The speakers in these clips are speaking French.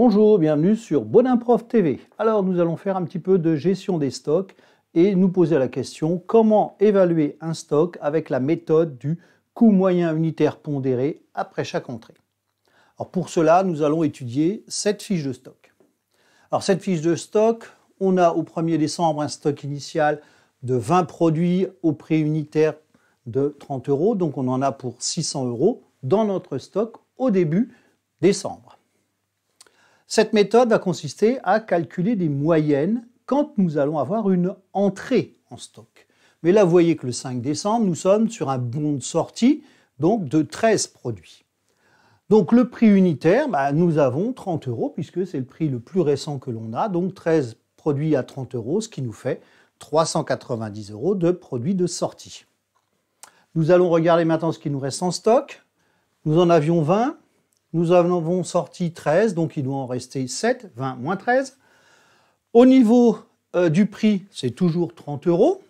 Bonjour, bienvenue sur Bonimprof TV. Alors nous allons faire un petit peu de gestion des stocks et nous poser la question comment évaluer un stock avec la méthode du coût moyen unitaire pondéré après chaque entrée. Alors pour cela, nous allons étudier cette fiche de stock. Alors cette fiche de stock, on a au 1er décembre un stock initial de 20 produits au prix unitaire de 30 euros, donc on en a pour 600 euros dans notre stock au début décembre. Cette méthode va consister à calculer des moyennes quand nous allons avoir une entrée en stock. Mais là, vous voyez que le 5 décembre, nous sommes sur un bond de sortie, donc de 13 produits. Donc le prix unitaire, bah, nous avons 30 euros, puisque c'est le prix le plus récent que l'on a, donc 13 produits à 30 euros, ce qui nous fait 390 euros de produits de sortie. Nous allons regarder maintenant ce qui nous reste en stock. Nous en avions 20, nous avons sorti 13, donc il doit en rester 7, 20 moins 13. Au niveau euh, du prix, c'est toujours 30 euros.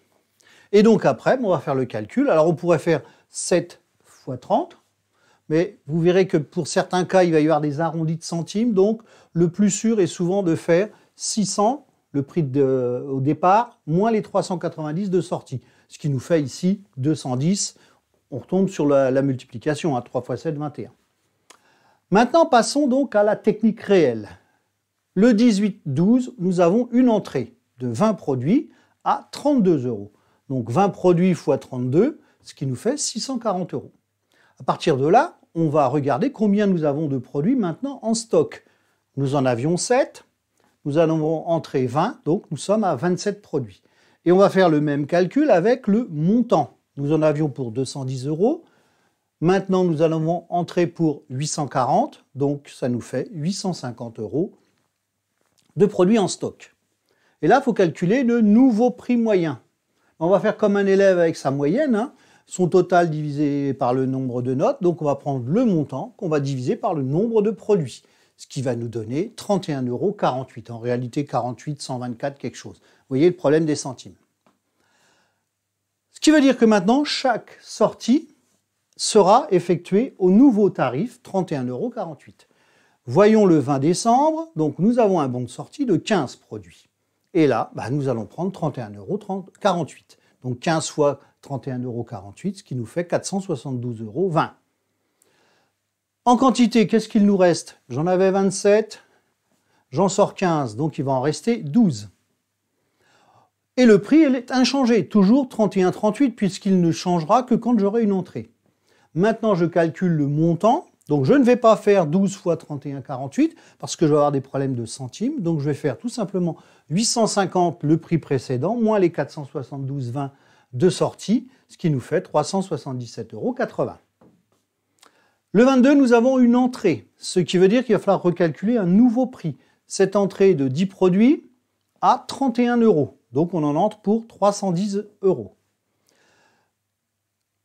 Et donc après, on va faire le calcul. Alors on pourrait faire 7 x 30, mais vous verrez que pour certains cas, il va y avoir des arrondis de centimes. Donc le plus sûr est souvent de faire 600, le prix de, au départ, moins les 390 de sortie. Ce qui nous fait ici 210. On retombe sur la, multiplication, à 3 x 7, 21. Maintenant, passons donc à la technique réelle. Le 18-12, nous avons une entrée de 20 produits à 32 euros. Donc 20 produits x 32, ce qui nous fait 640 euros. À partir de là, on va regarder combien nous avons de produits maintenant en stock. Nous en avions 7, nous allons entrer 20, donc nous sommes à 27 produits. Et on va faire le même calcul avec le montant. Nous en avions pour 210 euros, Maintenant, nous allons entrer pour 840, donc ça nous fait 850 euros de produits en stock. Et là, il faut calculer le nouveau prix moyen. On va faire comme un élève avec sa moyenne, hein. son total divisé par le nombre de notes. Donc on va prendre le montant qu'on va diviser par le nombre de produits, ce qui va nous donner 31,48 euros. En réalité, 48, 124, quelque chose. Vous voyez le problème des centimes. Ce qui veut dire que maintenant, chaque sortie sera effectué au nouveau tarif 31,48 euros. Voyons le 20 décembre, donc nous avons un bon de sortie de 15 produits. Et là, bah, nous allons prendre 31,48 euros. Donc 15 fois 31,48 euros, ce qui nous fait 472,20 euros. En quantité, qu'est-ce qu'il nous reste J'en avais 27, j'en sors 15, donc il va en rester 12. Et le prix, il est inchangé, toujours 31,38, puisqu'il ne changera que quand j'aurai une entrée. Maintenant, je calcule le montant. Donc, je ne vais pas faire 12 fois 31,48 parce que je vais avoir des problèmes de centimes. Donc, je vais faire tout simplement 850 le prix précédent moins les 472,20 de sortie, ce qui nous fait 377,80 euros. Le 22, nous avons une entrée, ce qui veut dire qu'il va falloir recalculer un nouveau prix. Cette entrée de 10 produits à 31 euros. Donc, on en entre pour 310 euros.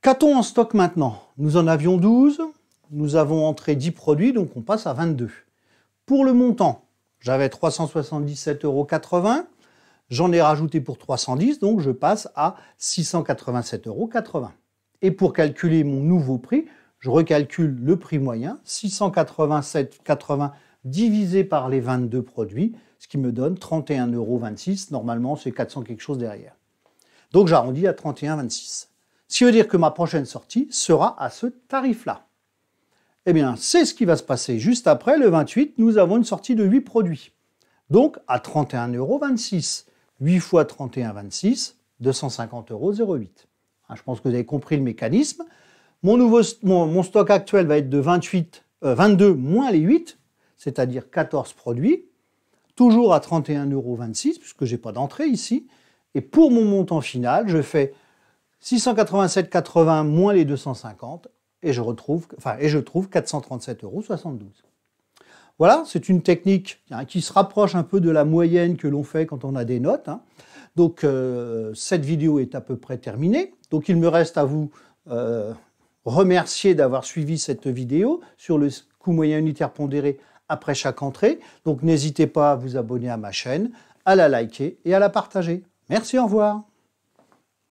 Qu'a-t-on en stock maintenant Nous en avions 12, nous avons entré 10 produits, donc on passe à 22. Pour le montant, j'avais 377,80 €, J'en ai rajouté pour 310, donc je passe à 687,80 euros. Et pour calculer mon nouveau prix, je recalcule le prix moyen, 687,80 divisé par les 22 produits, ce qui me donne 31,26 €, Normalement, c'est 400 quelque chose derrière. Donc j'arrondis à 31,26. Ce qui veut dire que ma prochaine sortie sera à ce tarif-là. Eh bien, c'est ce qui va se passer. Juste après, le 28, nous avons une sortie de 8 produits. Donc, à 31,26 euros, 8 fois 31,26, 250,08 euros. Hein, je pense que vous avez compris le mécanisme. Mon, nouveau, stock actuel va être de 28, 22 euh, moins les 8, c'est-à-dire 14 produits, toujours à 31,26 euros, puisque je n'ai pas d'entrée ici. Et pour mon montant final, je fais 687,80 moins les 250 et je retrouve, enfin, et je trouve 437,72 euros. Voilà, c'est une technique hein, qui se rapproche un peu de la moyenne que l'on fait quand on a des notes. Hein. Donc euh, cette vidéo est à peu près terminée. Donc il me reste à vous euh, remercier d'avoir suivi cette vidéo sur le coût moyen unitaire pondéré après chaque entrée. Donc n'hésitez pas à vous abonner à ma chaîne, à la liker et à la partager. Merci, au revoir.